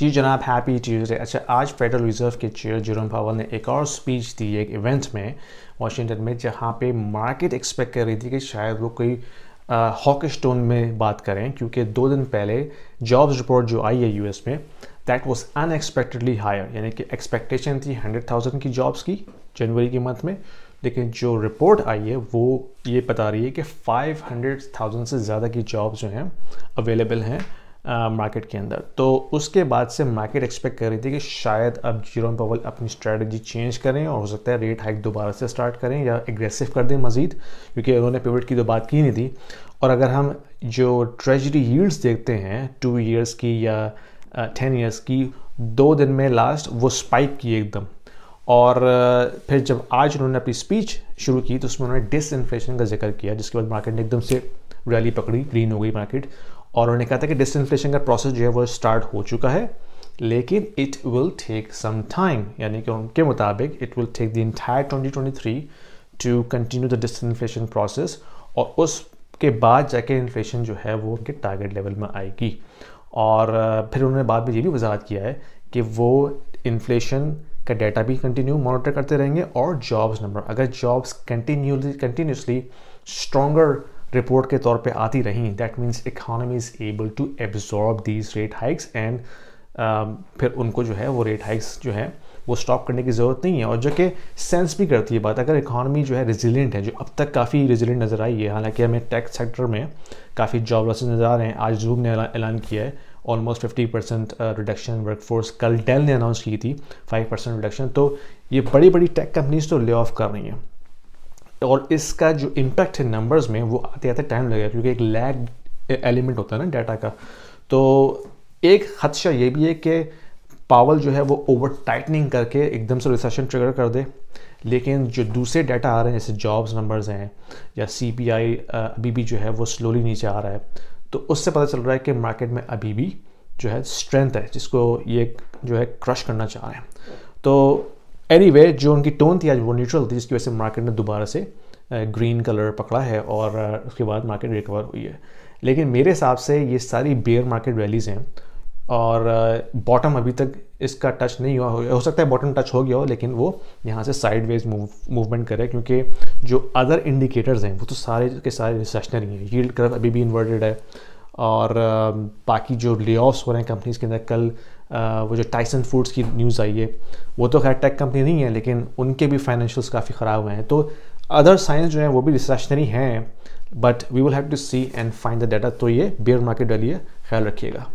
जी जनाब happy Tuesday अच्छा आज फेडरल रिजर्व के चेयर जेरोम पावल ने एक और स्पीच दी एक इवेंट में वाशिंगटन में जहाँ पे मार्केट एक्सपेक्ट कर रही थी कि शायद वो कोई हॉक स्टोन में बात करें क्योंकि दो दिन पहले जॉब्स रिपोर्ट जो आई है यूएस में दैट वाज अनएक्सपेक्टेडली हायर यानी कि एक्सपेक्टेशन थी हंड्रेड थाउजेंड की जॉब्स की जनवरी के मंथ में लेकिन जो रिपोर्ट आई है वो ये बता रही है कि फाइव हंड्रेड थाउजेंड से ज़्यादा की जॉब्स जो हैं अवेलेबल हैं मार्केट के अंदर तो उसके बाद से मार्केट एक्सपेक्ट कर रही थी कि शायद अब जीरो पवल अपनी स्ट्रेटजी चेंज करें और हो सकता है रेट हाइक दोबारा से स्टार्ट करें या एग्रेसिव कर दें मज़ीद क्योंकि उन्होंने पिवट की तो बात की नहीं थी और अगर हम जो ट्रेजरी यील्ड्स देखते हैं टू ईयर्स की या टेन ईयर्स की दो दिन में लास्ट वो स्पाइक की एकदम और फिर जब आज उन्होंने अपनी स्पीच शुरू की तो उसमें उन्होंने डिस का जिक्र किया जिसके बाद मार्केट ने एकदम से रैली पकड़ी ग्रीन हो गई मार्केट और उन्होंने कहा था कि डिसइन्फ्लेशन का प्रोसेस जो है वो स्टार्ट हो चुका है लेकिन it will take some time यानी कि उनके मुताबिक it will take the entire 2023 to continue the disinflation process और उसके बाद जाके इन्फ्लेशन जो है वो उनके टारगेट लेवल में आएगी और फिर उन्होंने बाद में ये भी वजाहत किया है कि वो इन्फ्लेशन का डाटा भी कंटिन्यू मॉनिटर करते रहेंगे और जॉब्स नंबर अगर jobs continually continuously stronger report के तौर पे आती रहीं that means economy is able to absorb these rate hikes and फिर उनको जो है वो रेट हाइक्स जो है वो स्टॉप करने की ज़रूरत नहीं है और जो कि सेंस भी करती है बात अगर इकॉनमी जो है रेजिलेंट है जो अब तक काफ़ी रेजिलेंट नज़र आई है हालांकि हमें टैक्स सेक्टर में काफ़ी जॉब लॉसेज नज़र आ रहे हैं आज जूम ने ऐलान किया है almost fifty percent reduction workforce कल डेल ने अनाउंस की थी फाइव परसेंट रिडक्शन तो ये बड़ी बड़ी टेक कंपनीज तो ले ऑफ कर रही हैं और इसका जो इम्पैक्ट है नंबर्स में वो आते आते टाइम लगेगा क्योंकि एक लैग एलिमेंट होता है ना डाटा का तो एक खदशा ये भी है कि पावल जो है वो ओवर टाइटनिंग करके एकदम से रिसेशन ट्रिगर कर दे लेकिन जो दूसरे डाटा आ रहे हैं जैसे जॉब्स नंबर्स हैं या सी पी आई अभी भी जो है वो स्लोली नीचे आ रहा है तो उससे पता चल रहा है कि मार्केट में अभी भी जो है स्ट्रेंथ है जिसको ये जो है क्रश करना चाह रहे हैं तो एनी anyway, जो उनकी टोन थी आज वो न्यूट्रल थी जिसकी वजह से मार्केट ने दोबारा से ग्रीन कलर पकड़ा है और उसके बाद मार्केट रिकवर हुई है लेकिन मेरे हिसाब से ये सारी बेयर मार्केट वैलीज़ हैं और बॉटम अभी तक इसका टच नहीं हुआ हो सकता है बॉटम टच हो गया हो लेकिन वो यहाँ से साइड वेज मूव मूवमेंट करे क्योंकि जो अदर इंडिकेटर्स हैं वो तो सारे के सारे रिसेशनरी हैं यील्ड कर्व अभी भी इन्वर्टेड है और बाकी जो ले हो रहे हैं कंपनीज़ के अंदर कल वो जो टाइसन फूड्स की न्यूज़ आई है वो तो खैर टेक कंपनी नहीं है लेकिन उनके भी फाइनेंशियल्स काफ़ी ख़राब हुए हैं तो अदर साइंस जो हैं वो भी रिसेशनरी हैं but we will have to see and find the data तो ये बियर मार्केट डालिए ख्याल रखिएगा